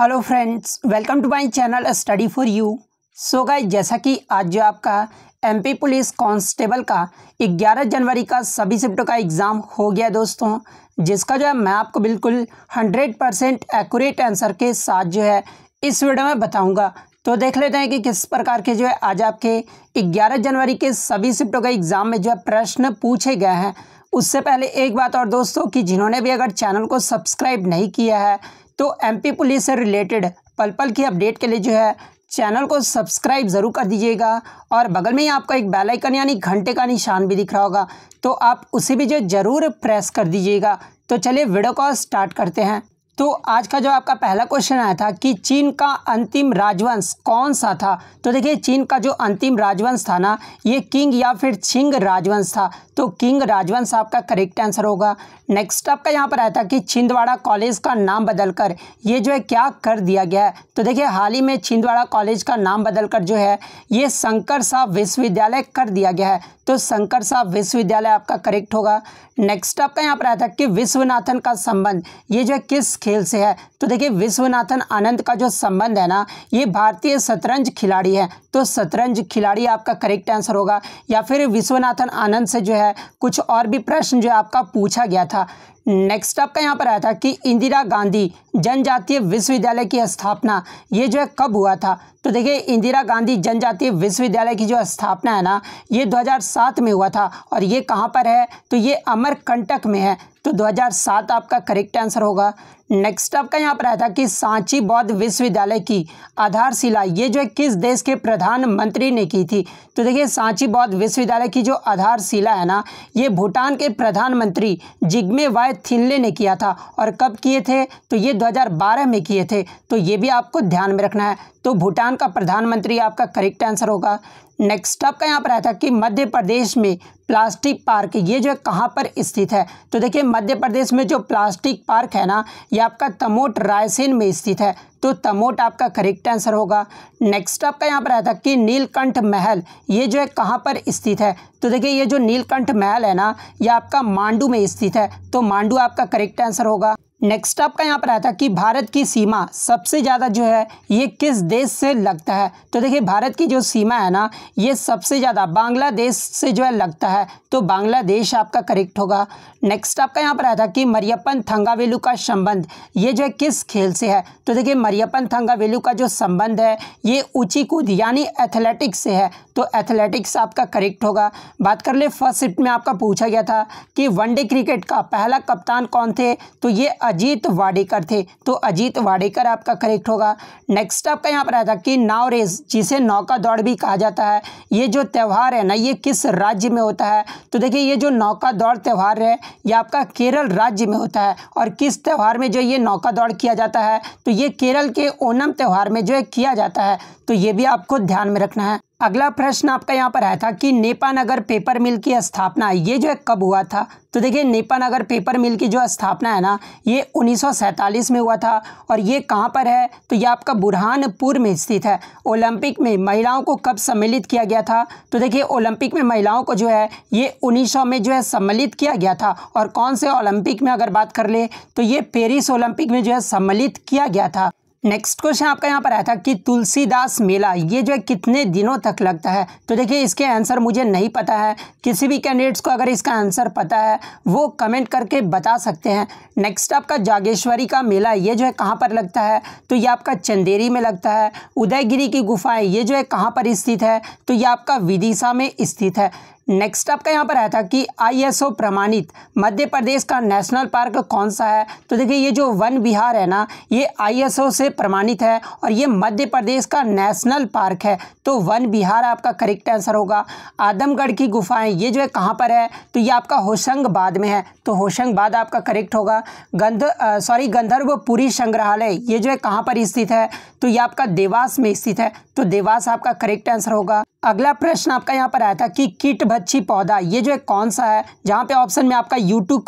hello friends welcome to my channel study for you so guys जैसा कि आज जो आपका एमपी पुलिस कांस्टेबल का 11 जनवरी का सभी शिफ्टों का एग्ज़ाम हो गया दोस्तों जिसका जो है मैं आपको बिल्कुल 100 परसेंट एक्यूरेट आंसर के साथ जो है इस वीडियो में बताऊंगा तो देख लेते हैं कि किस प्रकार के जो है आज आपके ग्यारह जनवरी के सभी शिफ्टों के एग्ज़ाम में जो है प्रश्न पूछे गए हैं उससे पहले एक बात और दोस्तों कि जिन्होंने भी अगर चैनल को सब्सक्राइब नहीं किया है तो एमपी पुलिस से रिलेटेड पल पल की अपडेट के लिए जो है चैनल को सब्सक्राइब ज़रूर कर दीजिएगा और बगल में ही आपका एक बेल आइकन यानी घंटे का निशान भी दिख रहा होगा तो आप उसे भी जो ज़रूर प्रेस कर दीजिएगा तो चलिए वीडियो कॉल स्टार्ट करते हैं तो आज का जो आपका पहला क्वेश्चन आया था कि चीन का अंतिम राजवंश कौन सा था तो देखिए चीन का जो अंतिम राजवंश था ना ये किंग या फिर छिंग राजवंश था तो किंग राजवंश आपका करेक्ट आंसर होगा नेक्स्ट आपका यहाँ पर आया था कि छिंदवाड़ा कॉलेज का नाम बदलकर ये जो है क्या कर दिया गया है तो देखिए हाल ही में छिंदवाड़ा कॉलेज का नाम बदलकर जो है ये शंकर साहब विश्वविद्यालय कर दिया गया है तो शंकर साहब विश्वविद्यालय आपका करेक्ट होगा नेक्स्ट आपका यहाँ पर आया था कि विश्वनाथन का संबंध ये जो है किस खेल से है तो देखिए विश्वनाथन आनंद का जो संबंध है ना ये भारतीय शतरंज खिलाड़ी है तो शतरंज खिलाड़ी आपका करेक्ट आंसर होगा या फिर विश्वनाथन आनंद से जो है कुछ और भी प्रश्न जो है आपका पूछा गया था नेक्स्ट आपका यहाँ पर आया था कि इंदिरा गांधी जनजातीय विश्वविद्यालय की स्थापना ये जो है कब हुआ था तो देखिए इंदिरा गांधी जनजातीय विश्वविद्यालय की जो स्थापना है ना ये 2007 में हुआ था और ये कहाँ पर है तो ये अमरकंटक में है तो 2007 आपका करेक्ट आंसर होगा नेक्स्ट आपका यहाँ पर आया था कि सांची बौद्ध विश्वविद्यालय की आधारशिला ये जो है किस देश के प्रधानमंत्री ने की थी तो देखिए सांची बौद्ध विश्वविद्यालय की जो आधारशिला है ना ये भूटान के प्रधानमंत्री जिग्मे वाय थिनले ने किया था और कब किए थे तो ये 2012 में किए थे तो ये भी आपको ध्यान में रखना है तो भूटान का प्रधानमंत्री आपका करेक्ट आंसर होगा नेक्स्ट आपका यहाँ पर आया था कि मध्य प्रदेश में प्लास्टिक पार्क ये जो है कहाँ पर स्थित है तो देखिए मध्य प्रदेश में जो प्लास्टिक पार्क है ना ये आपका तमोट रायसेन में स्थित है तो तमोट आपका करेक्ट आंसर होगा नेक्स्ट आपका यहाँ पर आया था कि नीलकंठ महल ये जो है कहाँ पर स्थित है तो देखिए ये जो नीलकंठ महल है ना ये आपका मांडू में स्थित है तो मांडू आपका करेक्ट आंसर होगा नेक्स्ट आपका यहाँ पर आया था कि भारत की सीमा सबसे ज़्यादा जो है ये किस देश से लगता है तो देखिए भारत की जो सीमा है ना ये सबसे ज़्यादा बांग्लादेश से जो है लगता है तो बांग्लादेश आपका करेक्ट होगा नेक्स्ट आपका यहाँ पर आया था कि मरियपन थंगावेलू का संबंध ये जो है किस खेल से है तो देखिए मरियपन थंगावेलू का जो संबंध है ये ऊँची कूद यानी एथलेटिक्स से है तो एथलेटिक्स आपका करेक्ट होगा बात कर ले फर्स्ट शिफ्ट में आपका पूछा गया था कि वनडे क्रिकेट का पहला कप्तान कौन थे तो ये अजीत वाडेकर थे तो अजीत वाडेकर आपका करेक्ट होगा नेक्स्ट आपका यहाँ पर आया था कि नाव रेस जिसे नौका दौड़ भी कहा जाता है ये जो त्यौहार है ना ये किस राज्य में होता है तो देखिए ये जो नौका दौड़ त्यौहार है ये आपका केरल राज्य में होता है और किस त्यौहार में जो ये नौका दौड़ किया जाता है तो ये केरल के ओनम त्यौहार में जो है किया जाता है तो ये भी आपको ध्यान में रखना है अगला प्रश्न आपका यहाँ पर आया था कि नेपानगर पेपर मिल की स्थापना ये जो है कब हुआ था तो देखिए नेपानगर पेपर मिल की जो स्थापना है ना ये उन्नीस में हुआ था और ये कहाँ पर है तो ये आपका बुरहानपुर में स्थित है ओलंपिक में महिलाओं को कब सम्मिलित किया गया था तो देखिए ओलंपिक में महिलाओं को जो है ये उन्नीस में जो है सम्मिलित किया गया था और कौन से ओलंपिक में अगर बात कर ले तो ये पेरिस ओलंपिक में जो है सम्मिलित किया गया था नेक्स्ट क्वेश्चन आपका यहाँ पर आया था कि तुलसीदास मेला ये जो है कितने दिनों तक लगता है तो देखिए इसके आंसर मुझे नहीं पता है किसी भी कैंडिडेट्स को अगर इसका आंसर पता है वो कमेंट करके बता सकते हैं नेक्स्ट आपका जागेश्वरी का मेला ये जो है कहाँ पर लगता है तो ये आपका चंदेरी में लगता है उदयगिरी की गुफाएँ ये जो है कहाँ पर स्थित है तो ये आपका विदिशा में स्थित है नेक्स्ट आपका यहाँ पर आया था कि आईएसओ प्रमाणित मध्य प्रदेश का नेशनल पार्क कौन सा है तो देखिए ये जो वन विहार है ना ये आईएसओ से प्रमाणित है और ये मध्य प्रदेश का नेशनल पार्क है तो वन विहार आपका करेक्ट आंसर होगा आदमगढ़ की गुफाएं ये जो है कहाँ पर है तो ये आपका होशंगाबाद में है तो होशंगाबाद आपका करेक्ट होगा गंध सॉरी गंधर्वपुरी संग्रहालय ये जो है कहाँ पर स्थित है तो ये आपका देवास में स्थित है तो देवास आपका करेक्ट आंसर होगा अगला प्रश्न आपका यहाँ पर आया था कि कीट भच्छी पौधा ये जो है कौन सा है जहाँ पे ऑप्शन में आपका यूटू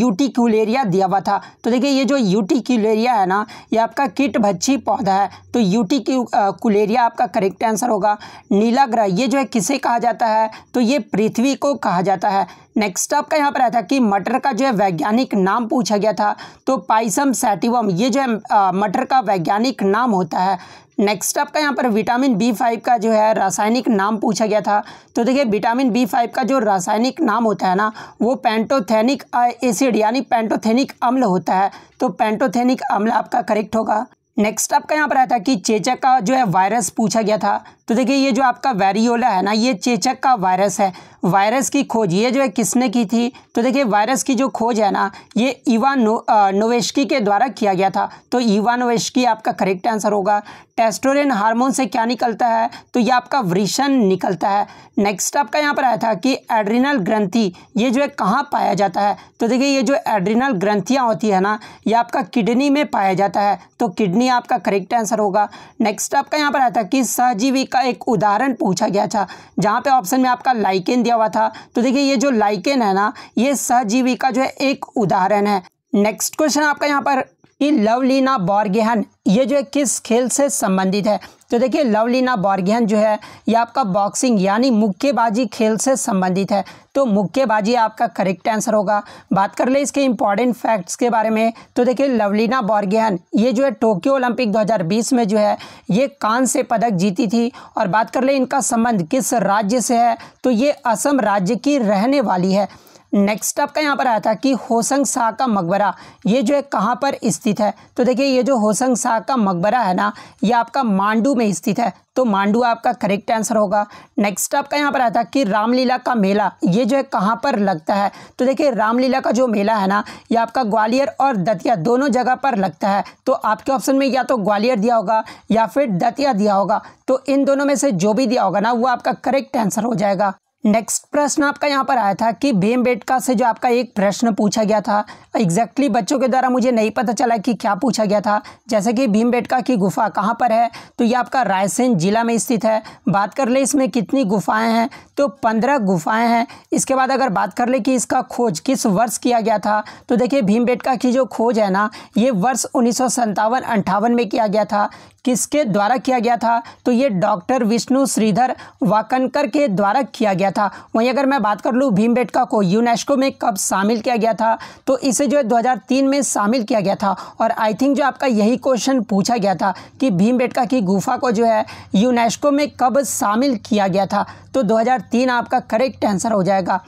यूटी क्यूलेरिया दिया हुआ था तो देखिए ये जो यूटी क्यूलेरिया है ना ये आपका कीट भच्छी पौधा है तो यूटी यूटिक्यूलेरिया आपका करेक्ट आंसर होगा नीला ग्रह ये जो है किसे कहा जाता है तो ये पृथ्वी को कहा जाता है नेक्स्ट आपका यहाँ पर आया था कि मटर का जो है वैज्ञानिक नाम पूछा गया था तो पाइसम सेटिवम ये जो है मटर का वैज्ञानिक नाम होता है नेक्स्ट आपका यहाँ पर विटामिन बी फाइव का जो है रासायनिक नाम पूछा गया था तो देखिए विटामिन बी फाइव का जो रासायनिक नाम होता है ना वो पेंटोथेनिक एसिड यानी पेंटोथेनिक अम्ल होता है तो पेंटोथेनिक अम्ल आपका करेक्ट होगा नेक्स्ट आपका यहाँ पर आया था कि चेचक का जो है वायरस पूछा गया था तो देखिए ये जो आपका वेरियोला है ना ये चेचक का वायरस है वायरस की खोज ये जो है किसने की थी तो देखिए वायरस की जो खोज है ना ये इवा नो, नोवेश्की के द्वारा किया गया था तो इवा नोवेश्की आपका करेक्ट आंसर होगा टेस्टोरेन हार्मोन से क्या निकलता है तो ये आपका वृषण निकलता है नेक्स्ट आपका यहाँ पर आया था कि एड्रिनल ग्रंथि ये जो है कहाँ पाया जाता है तो देखिए ये जो एड्रिनल ग्रंथियाँ होती है ना ये आपका किडनी में पाया जाता है तो किडनी आपका करेक्ट आंसर होगा नेक्स्ट आपका यहाँ पर आया था कि सहजीवी का एक उदाहरण पूछा गया था जहाँ पर ऑप्शन में आपका लाइकेन दिया किया हुआ था तो देखिए ये जो लाइकेन है ना ये सहजीवी का जो है एक उदाहरण है नेक्स्ट क्वेश्चन आपका यहाँ पर लवलीना बॉर्गेहन ये जो है किस खेल से संबंधित है तो देखिए लवलीना बॉर्गियन जो है ये आपका बॉक्सिंग यानी मुक्केबाजी खेल से संबंधित है तो मुक्केबाजी आपका करेक्ट आंसर होगा बात कर ले इसके इंपॉर्टेंट फैक्ट्स के बारे में तो देखिए लवलीना बॉर्गियन ये जो है टोक्यो ओलंपिक 2020 में जो है ये कान से पदक जीती थी और बात कर ले इनका संबंध किस राज्य से है तो ये असम राज्य की रहने वाली है नेक्स्ट आपका यहाँ पर आया था कि होसंग शाह का मकबरा ये जो है कहाँ पर स्थित है तो देखिए ये जो होसंग शाह का मकबरा है ना ये आपका मांडू में स्थित है तो मांडू आपका करेक्ट आंसर होगा नेक्स्ट आपका यहाँ पर आया था कि रामलीला का मेला ये जो है कहाँ पर लगता है तो देखिए रामलीला का जो मेला है ना ये आपका ग्वालियर और दतिया दोनों जगह पर लगता है तो आपके ऑप्शन में या तो ग्वालियर दिया होगा या फिर दतिया दिया होगा तो इन दोनों में से जो भी दिया होगा ना वो आपका करेक्ट आंसर हो जाएगा नेक्स्ट प्रश्न आपका यहाँ पर आया था कि भीम बेटका से जो आपका एक प्रश्न पूछा गया था एग्जैक्टली exactly बच्चों के द्वारा मुझे नहीं पता चला कि क्या पूछा गया था जैसे कि भीम बेटका की गुफा कहाँ पर है तो ये आपका रायसेन जिला में स्थित है बात कर ले इसमें कितनी गुफाएं हैं तो पंद्रह गुफाएं हैं इसके बाद अगर बात कर ले कि इसका खोज किस वर्ष किया गया था तो देखिए भीम की जो खोज है ना ये वर्ष उन्नीस सौ में किया गया था किसके द्वारा किया गया था तो ये डॉक्टर विष्णु श्रीधर वाकनकर के द्वारा किया गया था वहीं अगर मैं बात कर लूँ भीमबेटका को यूनेस्को में कब शामिल किया गया था तो इसे जो है 2003 में शामिल किया गया था और आई थिंक जो आपका यही क्वेश्चन पूछा गया था कि भीमबेटका की गुफा को जो है यूनेस्को में कब शामिल किया गया था तो 2003 आपका करेक्ट आंसर हो जाएगा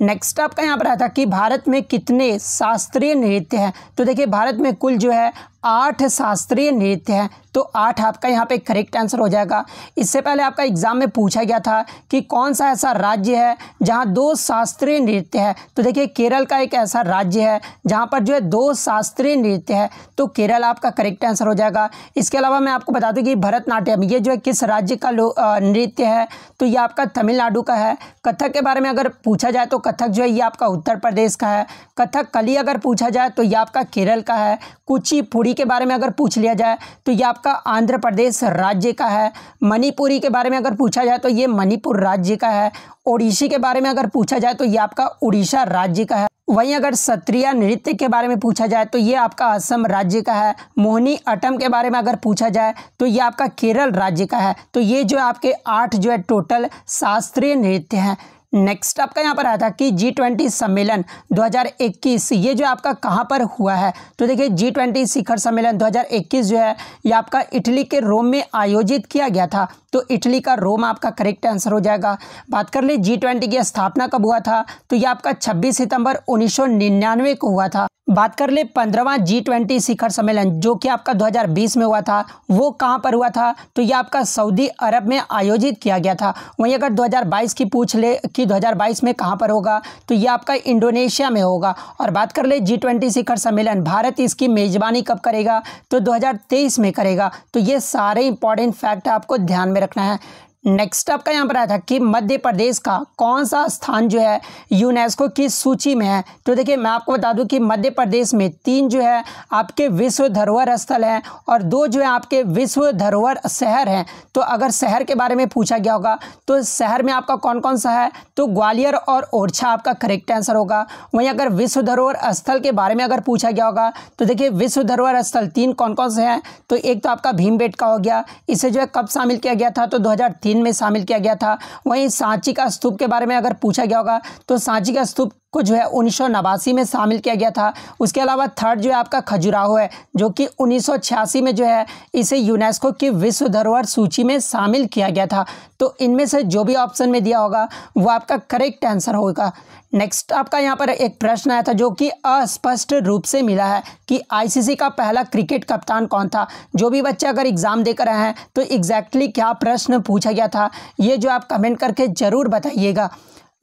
नेक्स्ट आपका यहाँ पर आया था कि भारत में कितने शास्त्रीय नृत्य हैं तो देखिए भारत में कुल जो है आठ शास्त्रीय नृत्य हैं तो आठ आपका यहाँ पे करेक्ट आंसर हो जाएगा इससे पहले आपका एग्जाम में पूछा गया था कि कौन सा ऐसा राज्य है जहाँ दो शास्त्रीय नृत्य है तो देखिए केरल का एक ऐसा राज्य है जहाँ पर जो है दो शास्त्रीय नृत्य है तो केरल आपका करेक्ट आंसर हो जाएगा इसके अलावा मैं आपको बता दूँ कि भरतनाट्यम ये जो है किस राज्य का नृत्य है तो ये आपका तमिलनाडु का है कथक के बारे में अगर पूछा जाए तो कथक जो है ये आपका उत्तर प्रदेश का है कथक कली अगर पूछा जाए तो ये आपका केरल का है कुचिपुड़ी मणिपुरी के बारे में अगर पूछ लिया जाए तो ये आपका आंध्र प्रदेश राज्य का है मणिपुरी के बारे में अगर पूछा जाए तो ये मणिपुर राज्य का है ओडिशी के बारे में अगर पूछा जाए तो ये आपका उड़ीसा राज्य का है वहीं अगर सत्रिया नृत्य के बारे में पूछा जाए तो ये आपका असम राज्य का है मोहनी अटम के बारे में अगर पूछा जाए तो ये आपका केरल राज्य का है तो ये जो आपके आठ जो है टोटल शास्त्रीय नृत्य हैं नेक्स्ट आपका यहाँ पर आया था कि जी ट्वेंटी सम्मेलन 2021 ये जो आपका कहाँ पर हुआ है तो देखिए जी ट्वेंटी शिखर सम्मेलन 2021 जो है ये आपका इटली के रोम में आयोजित किया गया था तो इटली का रोम आपका करेक्ट आंसर हो जाएगा बात कर ले जी ट्वेंटी की स्थापना कब हुआ था तो ये आपका 26 सितंबर 1999 को हुआ था बात कर ले पंद्रवा जी ट्वेंटी शिखर सम्मेलन जो कि आपका 2020 में हुआ था वो कहाँ पर हुआ था तो ये आपका सऊदी अरब में आयोजित किया गया था वहीं अगर 2022 की पूछ ले कि 2022 में कहाँ पर होगा तो ये आपका इंडोनेशिया में होगा और बात कर ले जी ट्वेंटी शिखर सम्मेलन भारत इसकी मेज़बानी कब करेगा तो 2023 में करेगा तो ये सारे इंपॉर्टेंट फैक्ट आपको ध्यान में रखना है नेक्स्ट आपका यहाँ पर आया था कि मध्य प्रदेश का कौन सा स्थान जो है यूनेस्को की सूची में है तो देखिए मैं आपको बता दूं कि मध्य प्रदेश में तीन जो है आपके विश्व धरोहर स्थल हैं और दो जो है आपके विश्व धरोहर शहर हैं तो अगर शहर के बारे में पूछा गया होगा तो शहर में आपका कौन कौन सा है तो ग्वालियर और ओरछा आपका करेक्ट आंसर होगा वहीं अगर विश्व धरोहर स्थल के बारे में अगर पूछा गया होगा तो देखिए विश्व धरोहर स्थल तीन कौन कौन से हैं तो एक तो आपका भीम हो गया इसे जो है कब शामिल किया गया था तो दो तीन में शामिल किया गया था वहीं सांची का स्तूप के बारे में अगर पूछा गया होगा तो सांची का स्तूप को जो है उन्नीस में शामिल किया गया था उसके अलावा थर्ड जो है आपका खजुराहो है जो कि उन्नीस में जो है इसे यूनेस्को की विश्व धरोहर सूची में शामिल किया गया था तो इनमें से जो भी ऑप्शन में दिया होगा वो आपका करेक्ट आंसर होगा नेक्स्ट आपका यहाँ पर एक प्रश्न आया था जो कि अस्पष्ट रूप से मिला है कि आईसीसी का पहला क्रिकेट कप्तान कौन था जो भी बच्चे अगर एग्ज़ाम देकर आए हैं तो एग्जैक्टली exactly क्या प्रश्न पूछा गया था ये जो आप कमेंट करके ज़रूर बताइएगा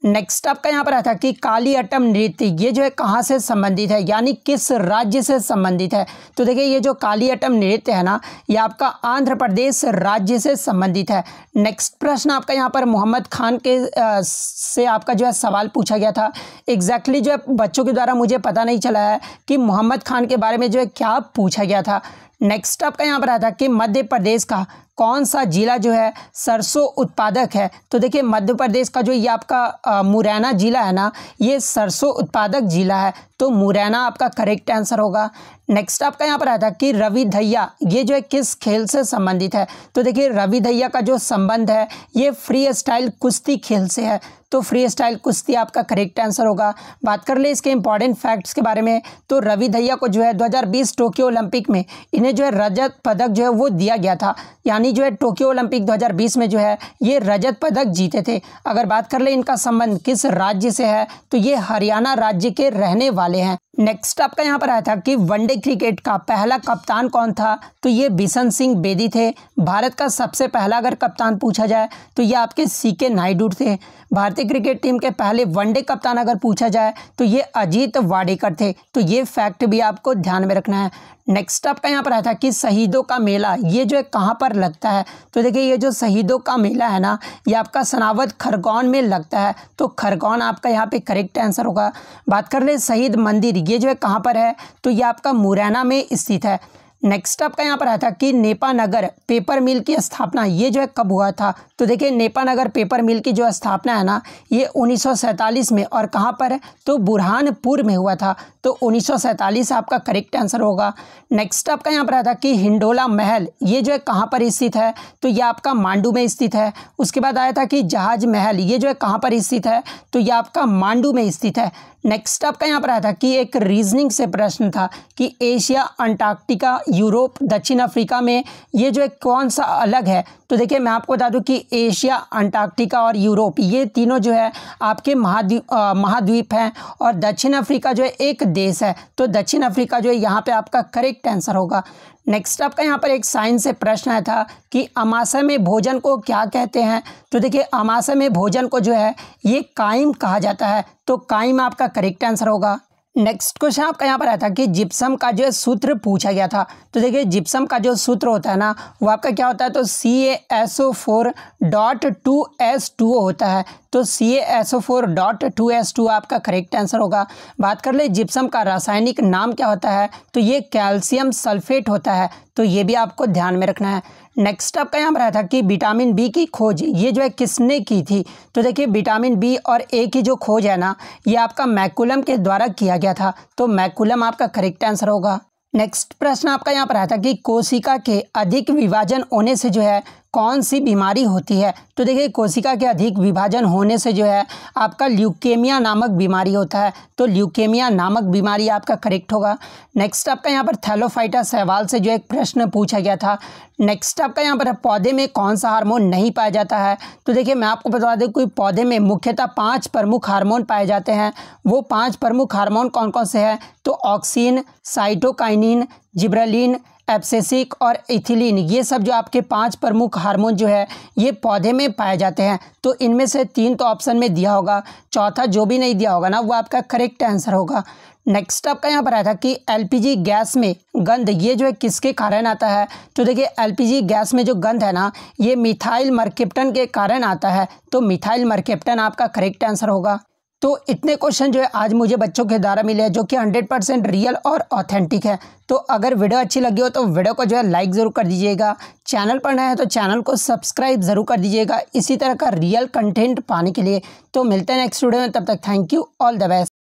नेक्स्ट आपका यहाँ पर आया था कि काली अटम नृत्य ये जो है कहाँ से संबंधित है यानी किस राज्य से संबंधित है तो देखिए ये जो काली अटम नृत्य है ना ये आपका आंध्र प्रदेश राज्य से संबंधित है नेक्स्ट प्रश्न आपका यहाँ पर मोहम्मद खान के आ, से आपका जो है सवाल पूछा गया था एग्जैक्टली exactly जो है बच्चों के द्वारा मुझे पता नहीं चला है कि मोहम्मद खान के बारे में जो है क्या पूछा गया था नेक्स्ट आपका यहाँ पर आता है कि मध्य प्रदेश का कौन सा जिला जो है सरसों उत्पादक है तो देखिए मध्य प्रदेश का जो ये आपका मुरैना ज़िला है ना ये सरसों उत्पादक ज़िला है तो मुरैना आपका करेक्ट आंसर होगा नेक्स्ट आपका यहाँ पर आया था कि रवि धैया ये जो है किस खेल से संबंधित है तो देखिए रवि धैया का जो संबंध है ये फ्री स्टाइल कुश्ती खेल से है तो फ्री स्टाइल कुश्ती आपका करेक्ट आंसर होगा बात कर ले इसके इंपॉर्टेंट फैक्ट्स के बारे में तो रवि धैया को जो है 2020 टोक्यो ओलंपिक में इन्हें जो है रजत पदक जो है वो दिया गया था यानी जो है टोक्यो ओलंपिक 2020 में जो है ये रजत पदक जीते थे अगर बात कर ले इनका संबंध किस राज्य से है तो ये हरियाणा राज्य के रहने वाले वाले हैं नेक्स्ट आपका यहाँ पर आया था कि वनडे क्रिकेट का पहला कप्तान कौन था तो ये बिशन सिंह बेदी थे भारत का सबसे पहला अगर कप्तान पूछा जाए तो ये आपके सी के नायडू थे भारतीय क्रिकेट टीम के पहले वनडे कप्तान अगर पूछा जाए तो ये अजीत वाडेकर थे तो ये फैक्ट भी आपको ध्यान में रखना है नेक्स्ट आपका यहाँ पर आया था कि शहीदों का मेला ये जो है कहाँ पर लगता है तो देखिए ये जो शहीदों का मेला है ना ये आपका सनावत खरगोन में लगता है तो खरगोन आपका यहाँ पे करेक्ट आंसर होगा बात कर ले शहीद मंदिर ये जो है कहाँ पर है तो ये आपका मुरैना में स्थित है नेक्स्ट आपका यहाँ पर आया था कि नेपानगर पेपर मिल की स्थापना ये जो है कब हुआ था तो देखिए नेपानगर पेपर मिल की जो स्थापना है ना ये 1947 में और कहाँ पर है तो बुरहानपुर में हुआ था तो 1947 आपका करेक्ट आंसर होगा नेक्स्ट आपका यहाँ पर आया था कि हिंडोला महल ये जो है कहाँ पर स्थित है तो ये आपका मांडू में स्थित है उसके बाद आया था कि जहाज महल ये जो है कहाँ पर स्थित है तो ये आपका मांडू में स्थित है नेक्स्ट आपका यहाँ पर आया था कि एक रीजनिंग से प्रश्न था कि एशिया अंटार्कटिका यूरोप दक्षिण अफ्रीका में ये जो है कौन सा अलग है तो देखिए मैं आपको बता दूं कि एशिया अंटार्कटिका और यूरोप ये तीनों जो है आपके महाद्वीप महाद्वीप हैं और दक्षिण अफ्रीका जो है एक देश है तो दक्षिण अफ्रीका जो है यहाँ पर आपका करेक्ट आंसर होगा नेक्स्ट आपका यहाँ पर एक साइंस से प्रश्न आया था कि अमाशय में भोजन को क्या कहते हैं तो देखिए अमाशय में भोजन को जो है ये कायम कहा जाता है तो कायम आपका करेक्ट आंसर होगा नेक्स्ट क्वेश्चन आपका यहाँ पर आया था कि जिप्सम का जो सूत्र पूछा गया था तो देखिए जिप्सम का जो सूत्र होता है ना वो आपका क्या होता है तो C A S O four dot two S two होता है तो C A S O four dot two S two आपका करेक्ट आंसर होगा बात कर ले जिप्सम का रासायनिक नाम क्या होता है तो ये कैल्शियम सल्फेट होता है तो ये भी आपको ध्यान में रखना है नेक्स्ट आपका यहाँ पर आया था कि विटामिन बी की खोज ये जो है किसने की थी तो देखिए विटामिन बी और ए की जो खोज है ना ये आपका मैकुलम के द्वारा किया गया था तो मैकुलम आपका करेक्ट आंसर होगा नेक्स्ट प्रश्न आपका यहाँ पर आया था कि कोशिका के अधिक विभाजन होने से जो है कौन सी बीमारी होती है तो देखिए कोशिका के अधिक विभाजन होने से जो है आपका ल्यूकेमिया नामक बीमारी होता है तो ल्यूकेमिया नामक बीमारी आपका करेक्ट होगा नेक्स्ट आपका यहाँ पर थैलोफाइटा सहवाल से जो एक प्रश्न पूछा गया था नेक्स्ट आपका यहाँ पर पौधे में कौन सा हार्मोन नहीं पाया जाता है तो देखिए मैं आपको बता दूँ कि पौधे में मुख्यतः पाँच प्रमुख हार्मोन पाए जाते हैं वो पाँच प्रमुख हार्मोन कौन कौन से हैं तो ऑक्सीन साइटोकाइनिन जिब्रलिन एप्सेसिक और इथिलीन ये सब जो आपके पांच प्रमुख हार्मोन जो है ये पौधे में पाए जाते हैं तो इनमें से तीन तो ऑप्शन में दिया होगा चौथा जो भी नहीं दिया होगा ना वो आपका करेक्ट आंसर होगा नेक्स्ट आपका यहाँ पर आया था कि एलपीजी गैस में गंध ये जो है किसके कारण आता है तो देखिए एलपीजी गैस में जो गंध है ना ये मिथाइल मर्केप्टन के कारण आता है तो मिथाइल मर्केप्टन आपका करेक्ट आंसर होगा तो इतने क्वेश्चन जो है आज मुझे बच्चों के द्वारा मिले हैं जो कि हंड्रेड परसेंट रियल और ऑथेंटिक है तो अगर वीडियो अच्छी लगी हो तो वीडियो को जो है लाइक ज़रूर कर दीजिएगा चैनल पर नया है तो चैनल को सब्सक्राइब ज़रूर कर दीजिएगा इसी तरह का रियल कंटेंट पाने के लिए तो मिलते हैं नेक्स्ट वीडियो में तब तक thank you all the best